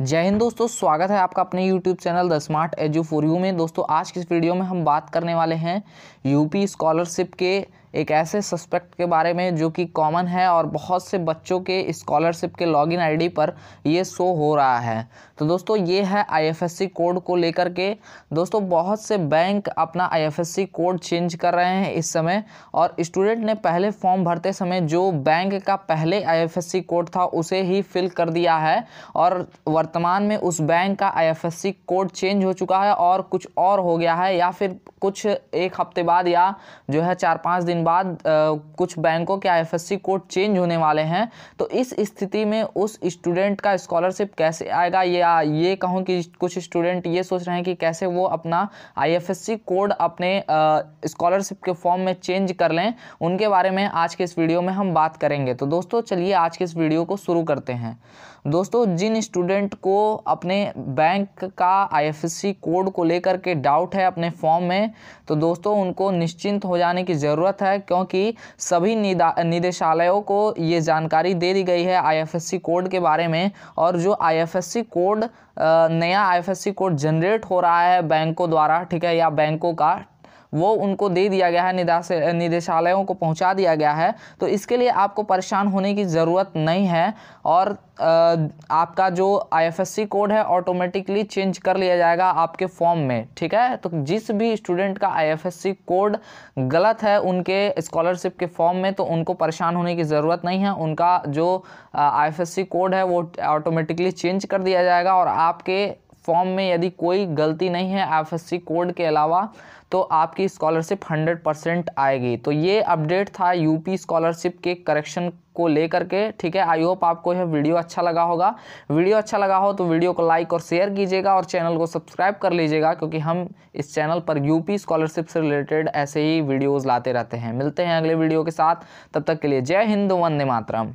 जय हिंद दोस्तों स्वागत है आपका अपने YouTube channel the smart edu for you में दोस्तों आज की इस वीडियो में हम बात करने वाले हैं यूपी स्कॉलरशिप के एक ऐसे सस्पेक्ट के बारे में जो कि कॉमन है और बहुत से बच्चों के स्कॉलरशिप के लॉगिन आईडी पर ये शो हो रहा है तो दोस्तों ये है आईएफएससी कोड को लेकर के दोस्तों बहुत से बैंक अपना आईएफएससी कोड चेंज कर रहे हैं इस समय और स्टूडेंट ने पहले फॉर्म भरते समय जो बैंक का पहले आई कोड था उसे ही फिल कर दिया है और वर्तमान में उस बैंक का आई कोड चेंज हो चुका है और कुछ और हो गया है या फिर कुछ एक हफ्ते बाद या जो है चार पाँच दिन बाद आ, कुछ बैंकों के आईएफएससी कोड चेंज होने वाले हैं तो इस स्थिति में उस स्टूडेंट का स्कॉलरशिप कैसे आएगा या ये कहूँ कि कुछ स्टूडेंट ये सोच रहे हैं कि कैसे वो अपना आईएफएससी कोड अपने स्कॉलरशिप के फॉर्म में चेंज कर लें उनके बारे में आज के इस वीडियो में हम बात करेंगे तो दोस्तों चलिए आज के इस वीडियो को शुरू करते हैं दोस्तों जिन स्टूडेंट को अपने बैंक का आईएफएससी कोड को लेकर के डाउट है अपने फॉर्म में तो दोस्तों उनको निश्चिंत हो जाने की ज़रूरत है है क्योंकि सभी निदेशालयों को ये जानकारी दे दी गई है आईएफएससी कोड के बारे में और जो आईएफएससी कोड नया आईएफएससी कोड जनरेट हो रहा है बैंकों द्वारा ठीक है या बैंकों का वो उनको दे दिया गया है निदेशालयों को पहुंचा दिया गया है तो इसके लिए आपको परेशान होने की ज़रूरत नहीं है और आपका जो आईएफएससी कोड है ऑटोमेटिकली चेंज कर लिया जाएगा आपके फॉर्म में ठीक है तो जिस भी स्टूडेंट का आईएफएससी कोड गलत है उनके स्कॉलरशिप के फॉर्म में तो उनको परेशान होने की ज़रूरत नहीं है उनका जो आईएफएससी कोड है वो ऑटोमेटिकली चेंज कर दिया जाएगा और आपके फॉर्म में यदि कोई गलती नहीं है एफ कोड के अलावा तो आपकी स्कॉलरशिप 100 परसेंट आएगी तो ये अपडेट था यूपी स्कॉलरशिप के करेक्शन को लेकर के ठीक है आई होप आपको यह वीडियो अच्छा लगा होगा वीडियो अच्छा लगा हो तो वीडियो को लाइक और शेयर कीजिएगा और चैनल को सब्सक्राइब कर लीजिएगा क्योंकि हम इस चैनल पर यूपी स्कॉलरशिप से रिलेटेड ऐसे ही वीडियोज़ लाते रहते हैं मिलते हैं अगले वीडियो के साथ तब तक के लिए जय हिंद वंदे मातरम